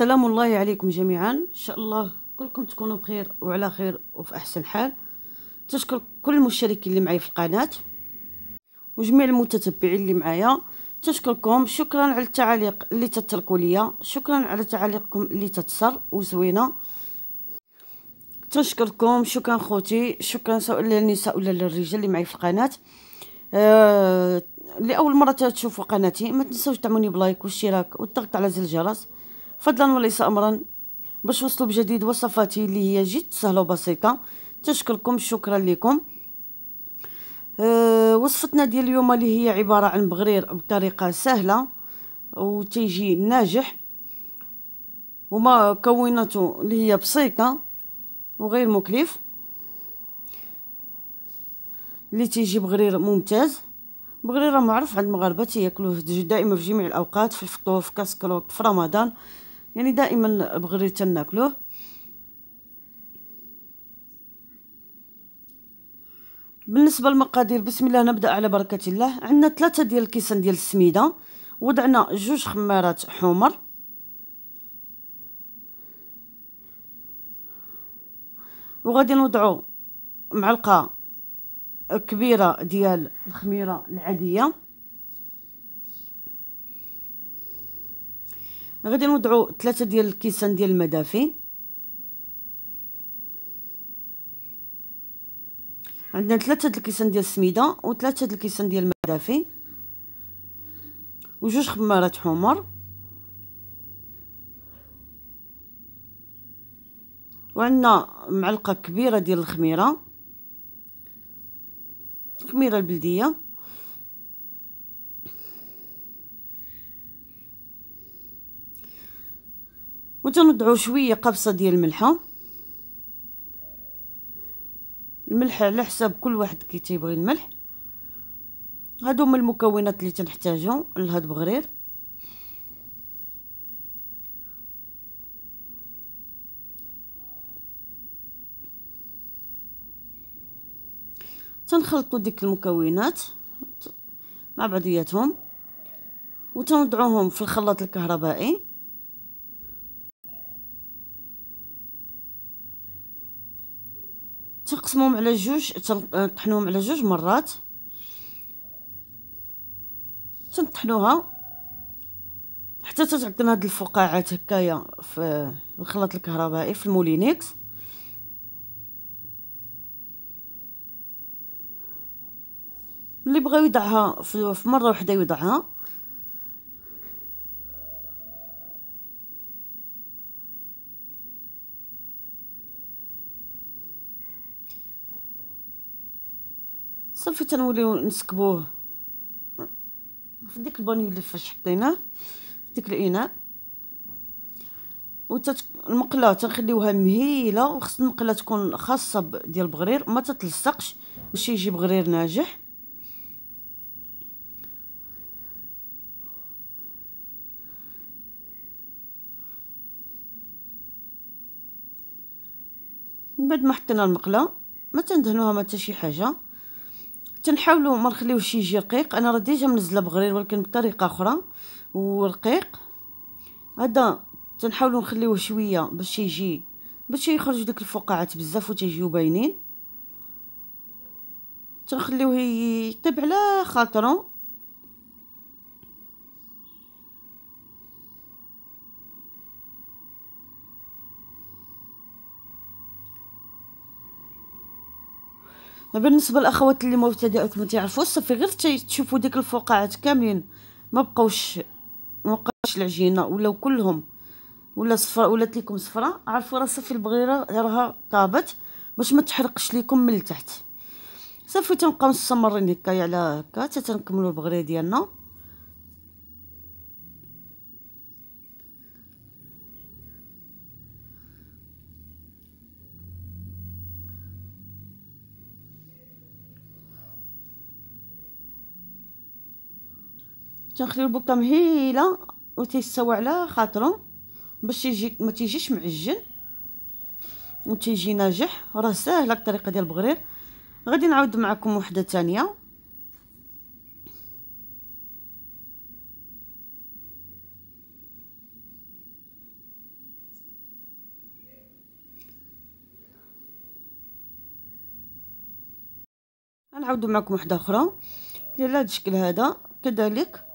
سلام الله عليكم جميعا ان شاء الله كلكم تكونوا بخير وعلى خير وفي احسن حال تشكر كل المشتركين اللي معي في القناه وجميع المتتبعين اللي معايا تشكركم شكرا على التعاليق اللي تتركوا ليا شكرا على تعاليقكم اللي تتسر وزوينه تنشكركم شكرا خوتي شكرا سواء للنساء ولا للرجال اللي معي في القناه آه لاول مره تشوفوا قناتي ما تنسوش تعملوني بلايك والاشتراك والضغط على زر الجرس فضلا وليس أمرا باش وصلوا بجديد وصفاتي اللي هي جد سهلة وبسيطة تشكركم شكرا لكم أه وصفتنا ديال اليوم اللي هي عبارة عن بغرير بطريقة سهلة وتيجي ناجح وما كوناته اللي هي بسيطة وغير مكلف اللي تيجي بغرير ممتاز بغرير معروف عند المغاربة تياكلوه دائما في جميع الأوقات في الفطور في كسكروك في رمضان يعني دائما بغري تناكلوه بالنسبه للمقادير بسم الله نبدا على بركه الله عندنا ثلاثة ديال الكيسان ديال السميده وضعنا جوج خمارات حمر وغادي نوضعو معلقه كبيره ديال الخميره العاديه غادي نوضعوا ثلاثه ديال الكيسان ديال المدافين عندنا ثلاثه د الكيسان ديال السميده وثلاثه د الكيسان ديال المدافي وجوج خمارات حمر وعندنا معلقه كبيره ديال الخميره الخميره البلديه وتنضعوا شويه قبصه ديال الملحه الملح على حساب كل واحد كي تيبغي الملح هادو هما المكونات اللي تنحتاجو لهاد بغرير تنخلطو ديك المكونات مع بعضياتهم وتنوضعوهم في الخلاط الكهربائي تنقسمهم على جوج تنطحنوهم آه، على جوج مرات تنطحنوها حتى تتعدل هاد الفقاعات هكايا في الخلاط الكهربائي في المولينيكس اللي بغاو يوضعها في مره وحده يوضعها صافي تنوليو نسكبوه في ديك البانيو اللي فاش حطيناه في ديك الاناء وتت المقله تنخليوها مهيله وخص المقله تكون خاصه ديال البغرير ما تتلصقش باش يجي بغرير ناجح من بعد ما حطينا المقله ما تندهنوها ما حتى شي حاجه تنحاولوا ما نخليوهش يجي رقيق انا راه ديجا منزله بغرير ولكن بطريقه اخرى ورقيق هذا تنحاولوا نخليوه شويه باش يجي باش يخرج ديك الفقاعات بزاف وتيجيو باينين تنخليوه يطيب على خاطرو بالنسبه للاخوات اللي مبتدئات ما تعرفوا صافي غير تشوفوا ديك الفقاعات كاملين ما بقاوش ما بقاش العجينه ولاو كلهم ولا صفرا ولات لكم صفرا عرفوا راه صافي البغيره راها طابت باش ما تحرقش لكم من التحت صافي تنبقاو مستمرين هكايا على هكا حتى تنكملوا البغريه ديالنا تنخليو البكه مهيله وتيستوى على خاطرو باش يجي ما تيجيش معجن وتيجي ناجح راه ساهله الطريقه ديال البغرير غادي نعاود معكم وحده ثانيه نعاودوا معكم وحده اخرى ديال هذا الشكل هذا كذلك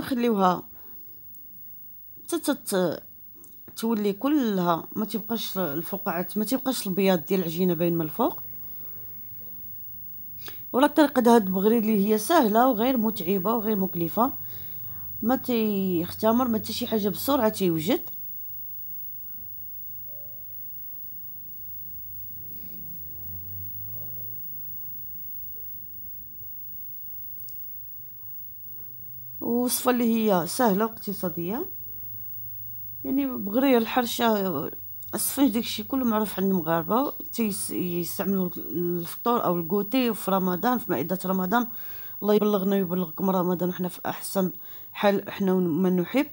تخليوها حتى تولي كلها ما تبقاش الفقاعات ما تبقاش البياض ديال العجينه باين من الفوق ولا ديال هاد البغري اللي هي سهله وغير متعبه وغير مكلفه ما تيختمر ما حتى شي حاجه بسرعه تيوجد وصفة اللي هي سهلة واقتصادية يعني بغرية الحرشة السفنج داكشي كله معروف عند المغاربة تيستعملوا الفطور او الكوتي في رمضان في مائدة رمضان الله يبلغنا ويبلغكم رمضان وحنا في احسن حال احنا ما نحب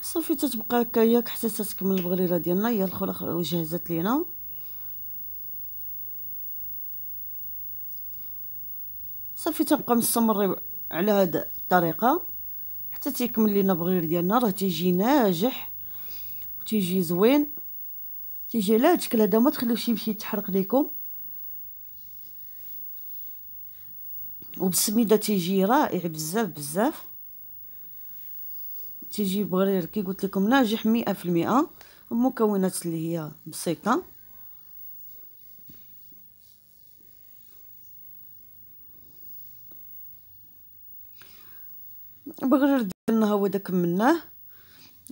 صافي تتبقى هكاياك حتى تتكمل البغريره ديالنا هي الخلاخ جهزت لينا صافي تنبقى مستمر على هاد الطريقه حتى تيكمل لينا بغير ديالنا راه تيجي ناجح وتيجي زوين تيجي على هاد الشكل هدا متخليوش يمشي يتحرق ليكم وبالسميده تيجي رائع بزاف بزاف تيجي بغرير كي قلت لكم ناجح مئة في المئة المكونات اللي هي بسيطه بغير درنا هو داك مناه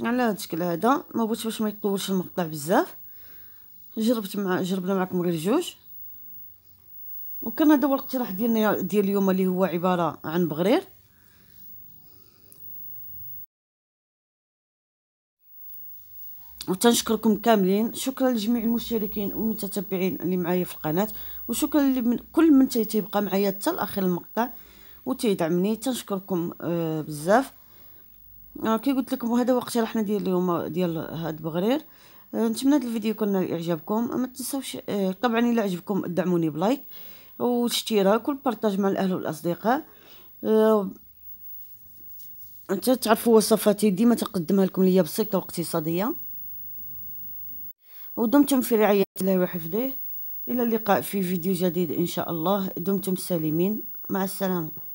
على هذا الشكل هذا ما بغيتش باش ما يطولش المقطع بزاف جربت مع جربنا معكم غير جوج وكان هذا هو الاقتراح ديالنا ديال اليوم اللي هو عباره عن بغرير وتنشكركم كاملين شكرا لجميع المشتركين والمتتبعين اللي معايا في القناه وشكرا لكل من تيبقى معايا حتى لاخر المقطع وتيدعمني تنشكركم آه، بزاف آه، كي قلت لكم وهذا هو اقتراحنا ديال اليوم ديال هاد بغرير آه، نتمنى هذا الفيديو يكون اعجابكم ما تنساوش طبعا الا عجبكم دعموني بلايك واشتراك والبارطاج مع الاهل والاصدقاء انت تعرفوا وصفاتي ديما تقدمها لكم ليا بسيطه واقتصاديه ودمتم في رعايه الله وحفظه الى اللقاء في فيديو جديد ان شاء الله دمتم سالمين مع السلامه